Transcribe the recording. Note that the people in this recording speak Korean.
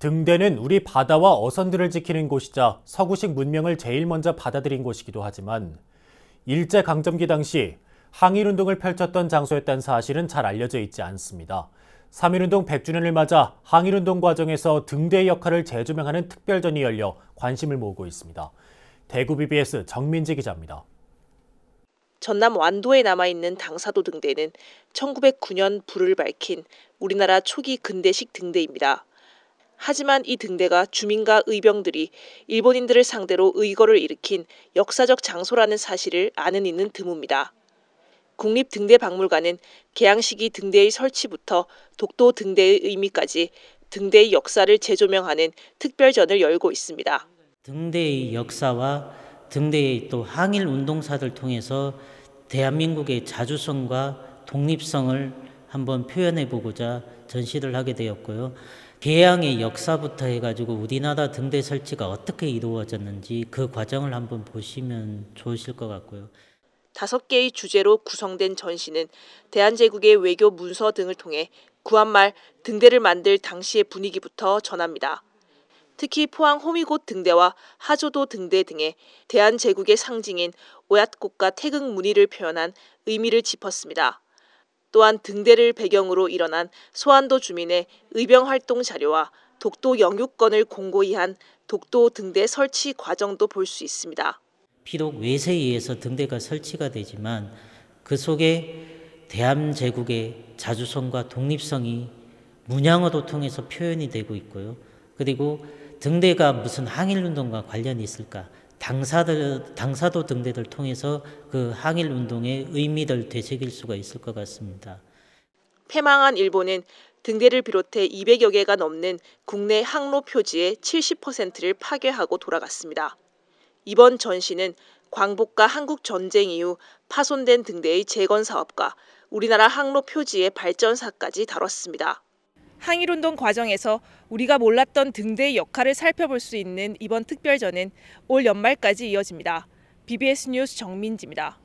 등대는 우리 바다와 어선들을 지키는 곳이자 서구식 문명을 제일 먼저 받아들인 곳이기도 하지만 일제강점기 당시 항일운동을 펼쳤던 장소였다는 사실은 잘 알려져 있지 않습니다. 3.1운동 100주년을 맞아 항일운동 과정에서 등대의 역할을 재조명하는 특별전이 열려 관심을 모으고 있습니다. 대구 BBS 정민지 기자입니다. 전남 완도에 남아있는 당사도 등대는 1909년 불을 밝힌 우리나라 초기 근대식 등대입니다. 하지만 이 등대가 주민과 의병들이 일본인들을 상대로 의거를 일으킨 역사적 장소라는 사실을 아는 이는 드뭅니다. 국립등대박물관은 개항시기 등대의 설치부터 독도 등대의 의미까지 등대의 역사를 재조명하는 특별전을 열고 있습니다. 등대의 역사와 등대의 또 항일 운동사들 통해서 대한민국의 자주성과 독립성을 한번 표현해 보고자 전시를 하게 되었고요. 개항의 역사부터 해가지고 우리나라 등대 설치가 어떻게 이루어졌는지 그 과정을 한번 보시면 좋으실 것 같고요. 다섯 개의 주제로 구성된 전시는 대한제국의 외교 문서 등을 통해 구한말 등대를 만들 당시의 분위기부터 전합니다. 특히 포항 호미곶 등대와 하조도 등대 등의 대한제국의 상징인 오얏꽃과 태극 무늬를 표현한 의미를 짚었습니다. 또한 등대를 배경으로 일어난 소안도 주민의 의병 활동 자료와 독도 영유권을 공고히 한 독도 등대 설치 과정도 볼 수 있습니다. 비록 외세에 의해서 등대가 설치가 되지만 그 속에 대한제국의 자주성과 독립성이 문양어도 통해서 표현이 되고 있고요. 그리고 등대가 무슨 항일운동과 관련이 있을까? 당사들, 당사도 등대를 통해서 그 항일 운동의 의미를 되새길 수가 있을 것 같습니다. 패망한 일본은 등대를 비롯해 200여 개가 넘는 국내 항로 표지의 70%를 파괴하고 돌아갔습니다. 이번 전시는 광복과 한국 전쟁 이후 파손된 등대의 재건 사업과 우리나라 항로 표지의 발전사까지 다뤘습니다. 항일운동 과정에서 우리가 몰랐던 등대의 역할을 살펴볼 수 있는 이번 특별전은 올 연말까지 이어집니다. BBS 뉴스 정민지입니다.